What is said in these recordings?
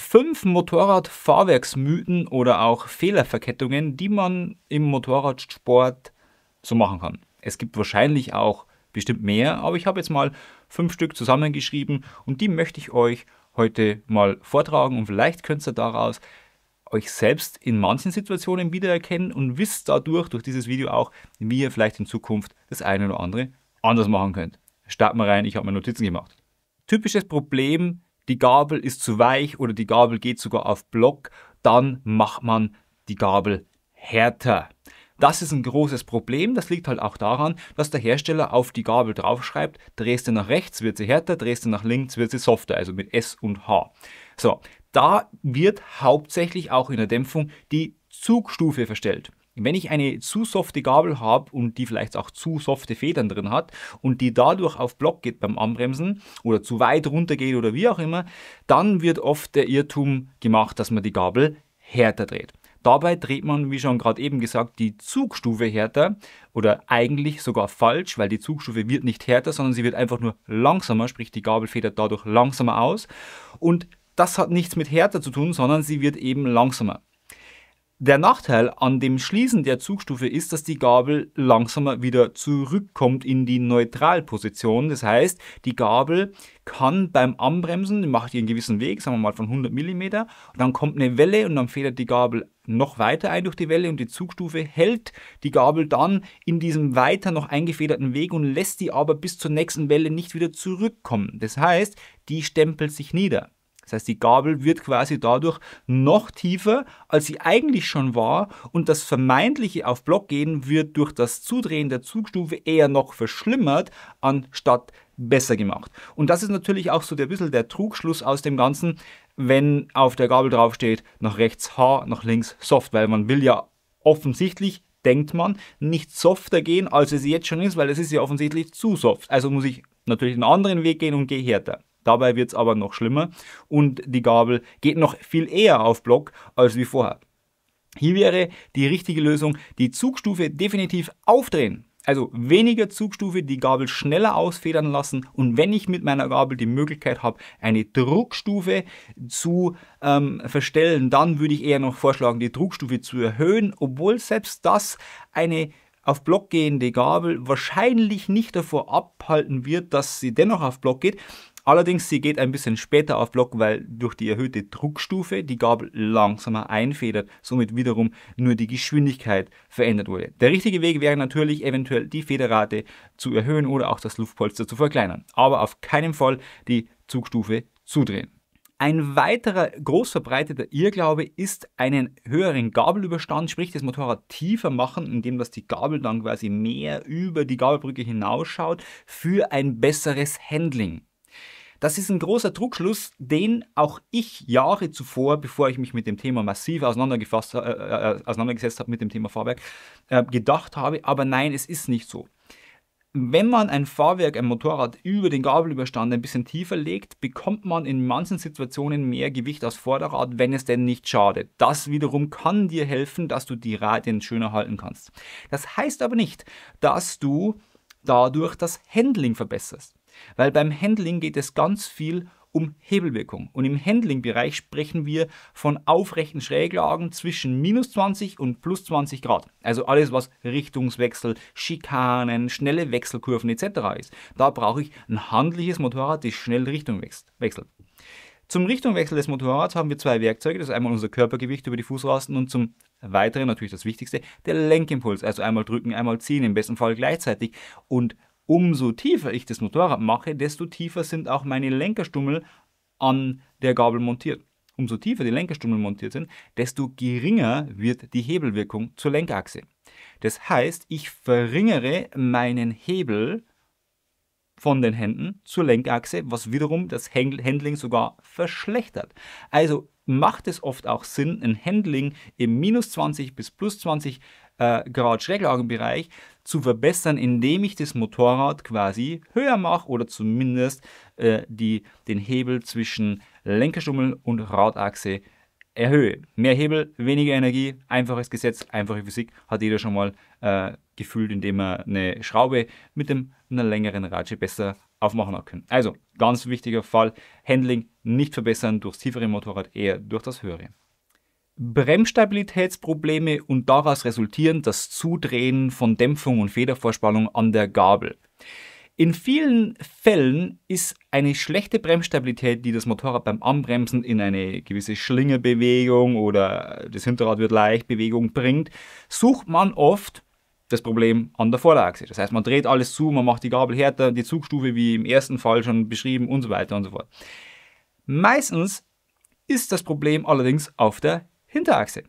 Fünf Motorradfahrwerksmythen oder auch Fehlerverkettungen, die man im Motorradsport so machen kann. Es gibt wahrscheinlich auch bestimmt mehr, aber ich habe jetzt mal fünf Stück zusammengeschrieben und die möchte ich euch heute mal vortragen und vielleicht könnt ihr daraus euch selbst in manchen Situationen wiedererkennen und wisst dadurch durch dieses Video auch, wie ihr vielleicht in Zukunft das eine oder andere anders machen könnt. Starten wir rein, ich habe mir Notizen gemacht. Typisches Problem die Gabel ist zu weich oder die Gabel geht sogar auf Block, dann macht man die Gabel härter. Das ist ein großes Problem. Das liegt halt auch daran, dass der Hersteller auf die Gabel draufschreibt, drehst du nach rechts, wird sie härter, drehst du nach links, wird sie softer, also mit S und H. So, da wird hauptsächlich auch in der Dämpfung die Zugstufe verstellt. Wenn ich eine zu softe Gabel habe und die vielleicht auch zu softe Federn drin hat und die dadurch auf Block geht beim Anbremsen oder zu weit runter geht oder wie auch immer, dann wird oft der Irrtum gemacht, dass man die Gabel härter dreht. Dabei dreht man, wie schon gerade eben gesagt, die Zugstufe härter oder eigentlich sogar falsch, weil die Zugstufe wird nicht härter, sondern sie wird einfach nur langsamer, sprich die Gabel federt dadurch langsamer aus. Und das hat nichts mit härter zu tun, sondern sie wird eben langsamer. Der Nachteil an dem Schließen der Zugstufe ist, dass die Gabel langsamer wieder zurückkommt in die Neutralposition. Das heißt, die Gabel kann beim Anbremsen, macht ihren gewissen Weg, sagen wir mal von 100 mm, dann kommt eine Welle und dann federt die Gabel noch weiter ein durch die Welle und die Zugstufe hält die Gabel dann in diesem weiter noch eingefederten Weg und lässt die aber bis zur nächsten Welle nicht wieder zurückkommen. Das heißt, die stempelt sich nieder. Das heißt, die Gabel wird quasi dadurch noch tiefer, als sie eigentlich schon war und das vermeintliche auf Block gehen wird durch das Zudrehen der Zugstufe eher noch verschlimmert, anstatt besser gemacht. Und das ist natürlich auch so der bisschen der Trugschluss aus dem Ganzen, wenn auf der Gabel draufsteht, nach rechts H, nach links Soft, weil man will ja offensichtlich denkt man, nicht softer gehen, als es jetzt schon ist, weil es ist ja offensichtlich zu soft. Also muss ich natürlich einen anderen Weg gehen und gehe härter. Dabei wird es aber noch schlimmer und die Gabel geht noch viel eher auf Block als wie vorher. Hier wäre die richtige Lösung, die Zugstufe definitiv aufdrehen. Also weniger Zugstufe, die Gabel schneller ausfedern lassen und wenn ich mit meiner Gabel die Möglichkeit habe, eine Druckstufe zu ähm, verstellen, dann würde ich eher noch vorschlagen, die Druckstufe zu erhöhen, obwohl selbst das eine auf Block gehende Gabel wahrscheinlich nicht davor abhalten wird, dass sie dennoch auf Block geht, Allerdings, sie geht ein bisschen später auf Block, weil durch die erhöhte Druckstufe die Gabel langsamer einfedert, somit wiederum nur die Geschwindigkeit verändert wurde. Der richtige Weg wäre natürlich eventuell die Federrate zu erhöhen oder auch das Luftpolster zu verkleinern, aber auf keinen Fall die Zugstufe zudrehen. Ein weiterer groß verbreiteter Irrglaube ist einen höheren Gabelüberstand, sprich das Motorrad tiefer machen, indem das die Gabel dann quasi mehr über die Gabelbrücke hinausschaut, für ein besseres Handling. Das ist ein großer Druckschluss, den auch ich Jahre zuvor, bevor ich mich mit dem Thema massiv auseinandergefasst, äh, äh, äh, auseinandergesetzt habe, mit dem Thema Fahrwerk, äh, gedacht habe. Aber nein, es ist nicht so. Wenn man ein Fahrwerk, ein Motorrad über den Gabelüberstand ein bisschen tiefer legt, bekommt man in manchen Situationen mehr Gewicht als Vorderrad, wenn es denn nicht schadet. Das wiederum kann dir helfen, dass du die Radien schöner halten kannst. Das heißt aber nicht, dass du dadurch das Handling verbesserst. Weil beim Handling geht es ganz viel um Hebelwirkung. Und im Handling-Bereich sprechen wir von aufrechten Schräglagen zwischen minus 20 und plus 20 Grad. Also alles, was Richtungswechsel, Schikanen, schnelle Wechselkurven etc. ist. Da brauche ich ein handliches Motorrad, das schnell Richtung wechselt. Zum Richtungwechsel des Motorrads haben wir zwei Werkzeuge. Das ist einmal unser Körpergewicht über die Fußrasten und zum weiteren, natürlich das Wichtigste, der Lenkimpuls. Also einmal drücken, einmal ziehen, im besten Fall gleichzeitig. Und umso tiefer ich das Motorrad mache, desto tiefer sind auch meine Lenkerstummel an der Gabel montiert. Umso tiefer die Lenkerstummel montiert sind, desto geringer wird die Hebelwirkung zur Lenkachse. Das heißt, ich verringere meinen Hebel von den Händen zur Lenkachse, was wiederum das Handling sogar verschlechtert. Also macht es oft auch Sinn, ein Handling im minus 20 bis plus 20 äh, Grad Schräglagenbereich zu verbessern, indem ich das Motorrad quasi höher mache oder zumindest äh, die, den Hebel zwischen Lenkerstummel und Radachse erhöhe. Mehr Hebel, weniger Energie, einfaches Gesetz, einfache Physik hat jeder schon mal äh, gefühlt, indem er eine Schraube mit dem, einer längeren Ratsche besser aufmachen hat können. Also ganz wichtiger Fall, Handling nicht verbessern durchs tiefere Motorrad, eher durch das höhere. Bremsstabilitätsprobleme und daraus resultierend das Zudrehen von Dämpfung und Federvorspannung an der Gabel. In vielen Fällen ist eine schlechte Bremsstabilität, die das Motorrad beim Anbremsen in eine gewisse Schlingerbewegung oder das Hinterrad wird leicht Bewegung bringt, sucht man oft das Problem an der Vorderachse. Das heißt, man dreht alles zu, man macht die Gabel härter, die Zugstufe wie im ersten Fall schon beschrieben und so weiter und so fort. Meistens ist das Problem allerdings auf der Hinterachse.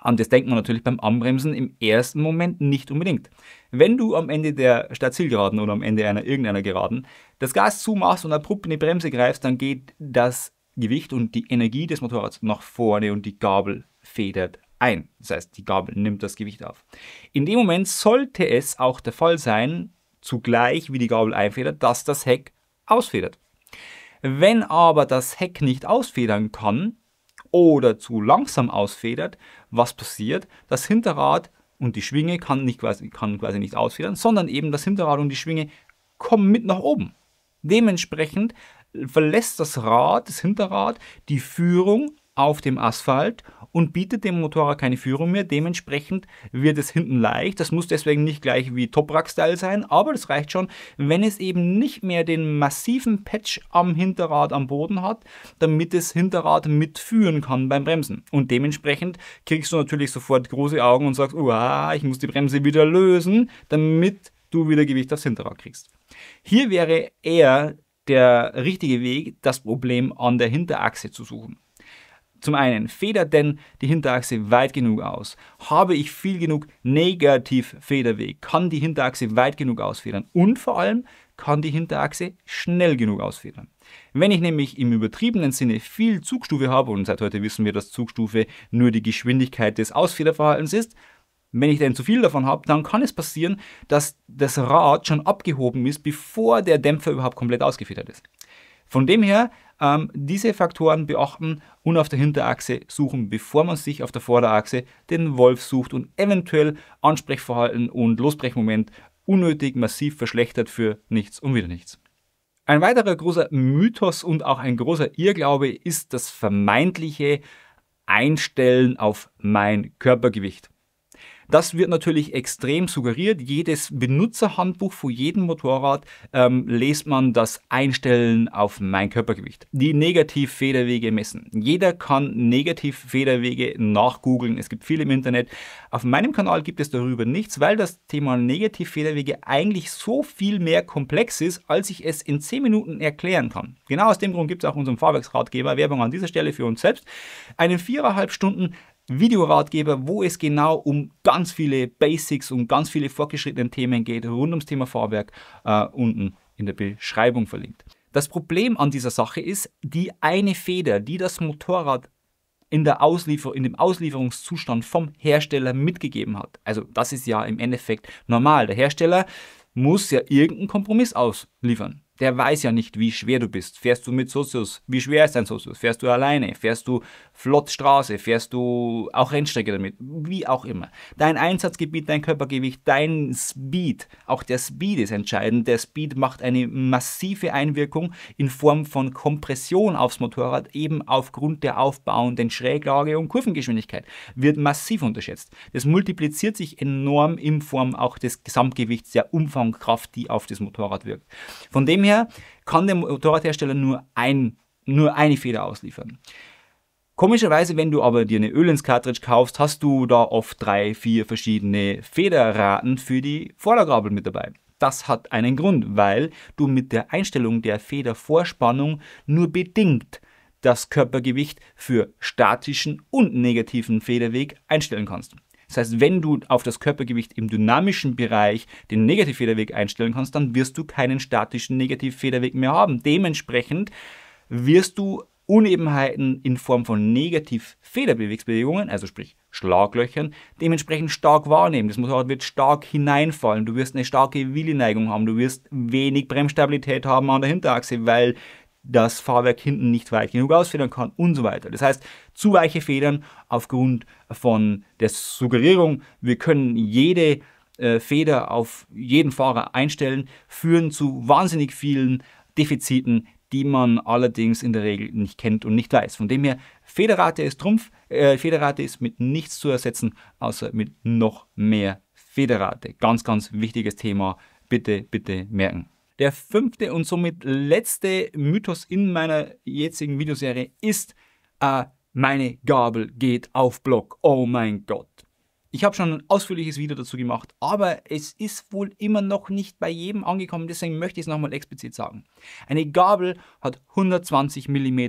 An das denkt man natürlich beim Anbremsen im ersten Moment nicht unbedingt. Wenn du am Ende der Stadtzielgeraden oder am Ende einer irgendeiner Geraden das Gas zumachst und abrupt in die Bremse greifst, dann geht das Gewicht und die Energie des Motorrads nach vorne und die Gabel federt ein. Das heißt, die Gabel nimmt das Gewicht auf. In dem Moment sollte es auch der Fall sein, zugleich wie die Gabel einfedert, dass das Heck ausfedert. Wenn aber das Heck nicht ausfedern kann, oder zu langsam ausfedert, was passiert? Das Hinterrad und die Schwinge kann, nicht quasi, kann quasi nicht ausfedern, sondern eben das Hinterrad und die Schwinge kommen mit nach oben. Dementsprechend verlässt das Rad, das Hinterrad, die Führung auf dem Asphalt und bietet dem Motorrad keine Führung mehr. Dementsprechend wird es hinten leicht. Das muss deswegen nicht gleich wie Toprak-Style sein, aber das reicht schon, wenn es eben nicht mehr den massiven Patch am Hinterrad am Boden hat, damit das Hinterrad mitführen kann beim Bremsen. Und dementsprechend kriegst du natürlich sofort große Augen und sagst, ich muss die Bremse wieder lösen, damit du wieder Gewicht aufs Hinterrad kriegst. Hier wäre eher der richtige Weg, das Problem an der Hinterachse zu suchen. Zum einen federt denn die Hinterachse weit genug aus? Habe ich viel genug Negativ-Federweg? Kann die Hinterachse weit genug ausfedern? Und vor allem, kann die Hinterachse schnell genug ausfedern. Wenn ich nämlich im übertriebenen Sinne viel Zugstufe habe, und seit heute wissen wir, dass Zugstufe nur die Geschwindigkeit des Ausfederverhaltens ist, wenn ich denn zu viel davon habe, dann kann es passieren, dass das Rad schon abgehoben ist, bevor der Dämpfer überhaupt komplett ausgefedert ist. Von dem her, ähm, diese Faktoren beachten und auf der Hinterachse suchen, bevor man sich auf der Vorderachse den Wolf sucht und eventuell Ansprechverhalten und Losbrechmoment unnötig massiv verschlechtert für nichts und wieder nichts. Ein weiterer großer Mythos und auch ein großer Irrglaube ist das vermeintliche Einstellen auf mein Körpergewicht. Das wird natürlich extrem suggeriert. Jedes Benutzerhandbuch für jeden Motorrad ähm, lest man das Einstellen auf mein Körpergewicht. Die Negativ-Federwege messen. Jeder kann Negativ-Federwege nachgoogeln. Es gibt viel im Internet. Auf meinem Kanal gibt es darüber nichts, weil das Thema Negativ-Federwege eigentlich so viel mehr komplex ist, als ich es in 10 Minuten erklären kann. Genau aus dem Grund gibt es auch unserem Fahrwerksratgeber Werbung an dieser Stelle für uns selbst. Einen viereinhalb Stunden Videoratgeber, wo es genau um ganz viele Basics, um ganz viele fortgeschrittene Themen geht, rund ums Thema Fahrwerk, äh, unten in der Beschreibung verlinkt. Das Problem an dieser Sache ist, die eine Feder, die das Motorrad in, der Ausliefer in dem Auslieferungszustand vom Hersteller mitgegeben hat. Also das ist ja im Endeffekt normal. Der Hersteller muss ja irgendeinen Kompromiss ausliefern der weiß ja nicht, wie schwer du bist. Fährst du mit Sozius? Wie schwer ist dein Sozius? Fährst du alleine? Fährst du flott Straße? Fährst du auch Rennstrecke damit? Wie auch immer. Dein Einsatzgebiet, dein Körpergewicht, dein Speed. Auch der Speed ist entscheidend. Der Speed macht eine massive Einwirkung in Form von Kompression aufs Motorrad, eben aufgrund der aufbauenden Schräglage und Kurvengeschwindigkeit. Wird massiv unterschätzt. Das multipliziert sich enorm in Form auch des Gesamtgewichts, der Umfangkraft, die auf das Motorrad wirkt. Von dem her kann der Motorradhersteller nur, ein, nur eine Feder ausliefern. Komischerweise, wenn du aber dir eine Ölens-Cartridge kaufst, hast du da oft drei, vier verschiedene Federraten für die Vordergabel mit dabei. Das hat einen Grund, weil du mit der Einstellung der Federvorspannung nur bedingt das Körpergewicht für statischen und negativen Federweg einstellen kannst. Das heißt, wenn du auf das Körpergewicht im dynamischen Bereich den Negativfederweg einstellen kannst, dann wirst du keinen statischen Negativfederweg mehr haben. Dementsprechend wirst du Unebenheiten in Form von Negativfederbewegungsbewegungen, also sprich Schlaglöchern, dementsprechend stark wahrnehmen. Das Motorrad wird stark hineinfallen. Du wirst eine starke Willi-Neigung haben. Du wirst wenig Bremsstabilität haben an der Hinterachse, weil das Fahrwerk hinten nicht weit genug ausfedern kann und so weiter. Das heißt, zu weiche Federn aufgrund von der Suggerierung, wir können jede äh, Feder auf jeden Fahrer einstellen, führen zu wahnsinnig vielen Defiziten, die man allerdings in der Regel nicht kennt und nicht weiß. Von dem her, Federrate ist Trumpf, äh, Federrate ist mit nichts zu ersetzen, außer mit noch mehr Federrate. Ganz, ganz wichtiges Thema. Bitte, bitte merken. Der fünfte und somit letzte Mythos in meiner jetzigen Videoserie ist, äh, meine Gabel geht auf Block. Oh mein Gott. Ich habe schon ein ausführliches Video dazu gemacht, aber es ist wohl immer noch nicht bei jedem angekommen, deswegen möchte ich es nochmal explizit sagen. Eine Gabel hat 120 mm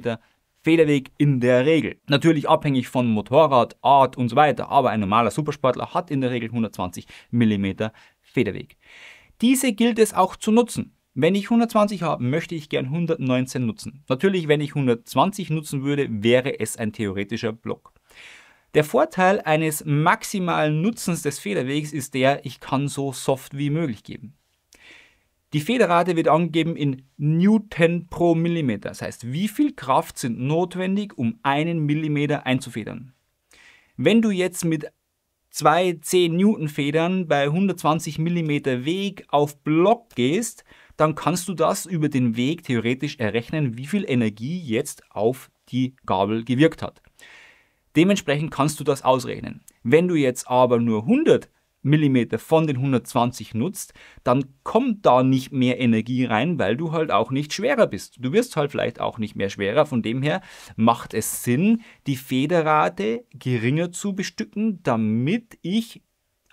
Federweg in der Regel. Natürlich abhängig von Motorrad, Art und so weiter, aber ein normaler Supersportler hat in der Regel 120 mm Federweg. Diese gilt es auch zu nutzen. Wenn ich 120 habe, möchte ich gern 119 nutzen. Natürlich, wenn ich 120 nutzen würde, wäre es ein theoretischer Block. Der Vorteil eines maximalen Nutzens des Federwegs ist der, ich kann so soft wie möglich geben. Die Federrate wird angegeben in Newton pro Millimeter, das heißt, wie viel Kraft sind notwendig, um einen Millimeter einzufedern. Wenn du jetzt mit zwei 10-Newton-Federn bei 120 mm Weg auf Block gehst, dann kannst du das über den Weg theoretisch errechnen, wie viel Energie jetzt auf die Gabel gewirkt hat. Dementsprechend kannst du das ausrechnen. Wenn du jetzt aber nur 100 Millimeter von den 120 nutzt, dann kommt da nicht mehr Energie rein, weil du halt auch nicht schwerer bist. Du wirst halt vielleicht auch nicht mehr schwerer. Von dem her macht es Sinn, die Federrate geringer zu bestücken, damit ich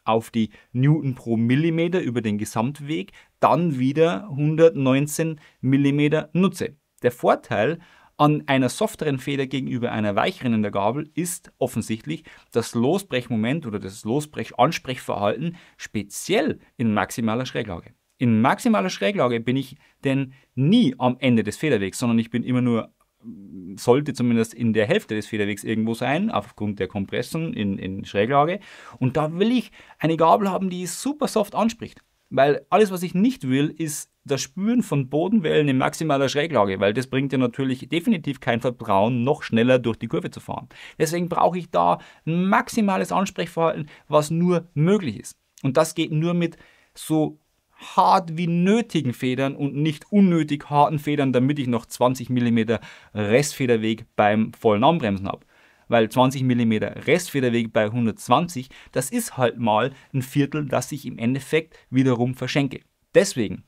auf die Newton pro Millimeter über den Gesamtweg dann wieder 119 Millimeter nutze. Der Vorteil an einer softeren Feder gegenüber einer weicheren in der Gabel ist offensichtlich das Losbrechmoment oder das Losbrechansprechverhalten speziell in maximaler Schräglage. In maximaler Schräglage bin ich denn nie am Ende des Federwegs, sondern ich bin immer nur, hm, sollte zumindest in der Hälfte des Federwegs irgendwo sein, aufgrund der Kompressen in, in Schräglage. Und da will ich eine Gabel haben, die super soft anspricht. Weil alles, was ich nicht will, ist das Spüren von Bodenwellen in maximaler Schräglage, weil das bringt dir natürlich definitiv kein Vertrauen, noch schneller durch die Kurve zu fahren. Deswegen brauche ich da ein maximales Ansprechverhalten, was nur möglich ist. Und das geht nur mit so hart wie nötigen Federn und nicht unnötig harten Federn, damit ich noch 20 mm Restfederweg beim vollen Anbremsen habe. Weil 20 mm Restfederweg bei 120, das ist halt mal ein Viertel, das ich im Endeffekt wiederum verschenke. Deswegen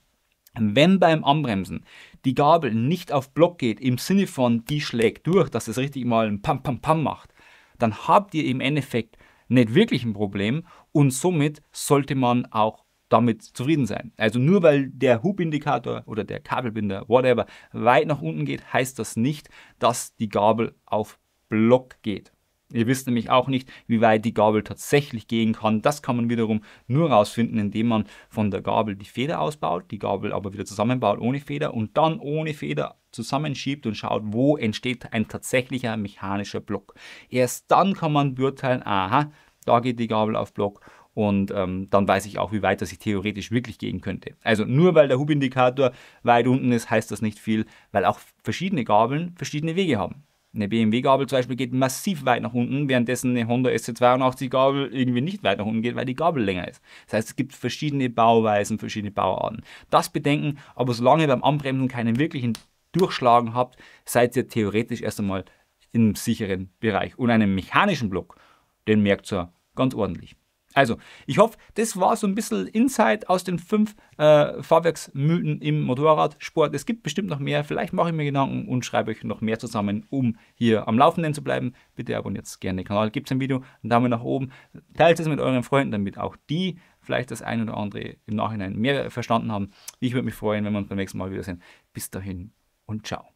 wenn beim Anbremsen die Gabel nicht auf Block geht, im Sinne von die schlägt durch, dass es richtig mal ein Pam Pam Pam macht, dann habt ihr im Endeffekt nicht wirklich ein Problem und somit sollte man auch damit zufrieden sein. Also nur weil der Hubindikator oder der Kabelbinder, whatever, weit nach unten geht, heißt das nicht, dass die Gabel auf Block geht. Ihr wisst nämlich auch nicht, wie weit die Gabel tatsächlich gehen kann. Das kann man wiederum nur herausfinden, indem man von der Gabel die Feder ausbaut, die Gabel aber wieder zusammenbaut ohne Feder und dann ohne Feder zusammenschiebt und schaut, wo entsteht ein tatsächlicher mechanischer Block. Erst dann kann man beurteilen, aha, da geht die Gabel auf Block und ähm, dann weiß ich auch, wie weit das ich theoretisch wirklich gehen könnte. Also nur weil der Hubindikator weit unten ist, heißt das nicht viel, weil auch verschiedene Gabeln verschiedene Wege haben. Eine BMW-Gabel zum Beispiel geht massiv weit nach unten, währenddessen eine Honda SC82-Gabel irgendwie nicht weit nach unten geht, weil die Gabel länger ist. Das heißt, es gibt verschiedene Bauweisen, verschiedene Bauarten. Das bedenken, aber solange ihr beim Anbremsen keinen wirklichen Durchschlagen habt, seid ihr theoretisch erst einmal im sicheren Bereich. Und einen mechanischen Block, den merkt ihr ganz ordentlich. Also, ich hoffe, das war so ein bisschen Insight aus den fünf äh, Fahrwerksmythen im Motorradsport. Es gibt bestimmt noch mehr. Vielleicht mache ich mir Gedanken und schreibe euch noch mehr zusammen, um hier am Laufenden zu bleiben. Bitte abonniert gerne den Kanal. Gibt es ein Video, einen Daumen nach oben. Teilt es mit euren Freunden, damit auch die vielleicht das ein oder andere im Nachhinein mehr verstanden haben. Ich würde mich freuen, wenn wir uns beim nächsten Mal wiedersehen. Bis dahin und ciao.